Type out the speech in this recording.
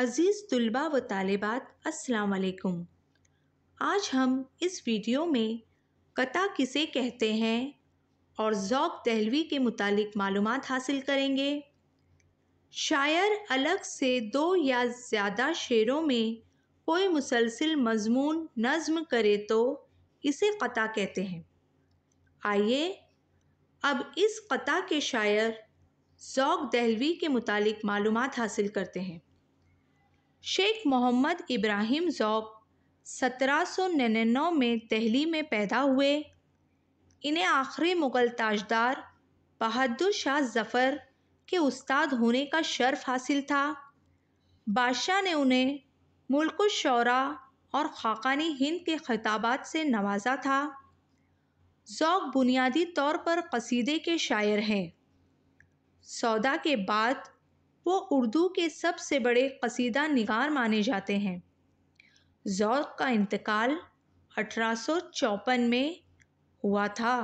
अज़ीज़ तलबा व तालबात असलकुम आज हम इस वीडियो में कता किसे कहते हैं और ओक दहलवी के मुतालिक मालूम हासिल करेंगे शायर अलग से दो या ज़्यादा शेरों में कोई मुसलसिल मजमून नज़म करे तो इसे कता कहते हैं आइए अब इस कता के शायर ओक दहलवी के मुतालिक मालूम हासिल करते हैं शेख मोहम्मद इब्राहिम जौब सत्रह सौ में दिल्ली में पैदा हुए इन्हें आखिरी मुग़ल ताजदार बहादुर शाह ज़फ़र के उस्ताद होने का शर्फ हासिल था बादशाह ने उन्हें मुल्क शौरा और ख़ाक़ानी हिंद के खिताबात से नवाजा था ज़ौक बुनियादी तौर पर कसीदे के शायर हैं सौदा के बाद वो उर्दू के सबसे बड़े कसीदा निगार माने जाते हैं ज़ौक़ का इंतकाल अठारह सौ में हुआ था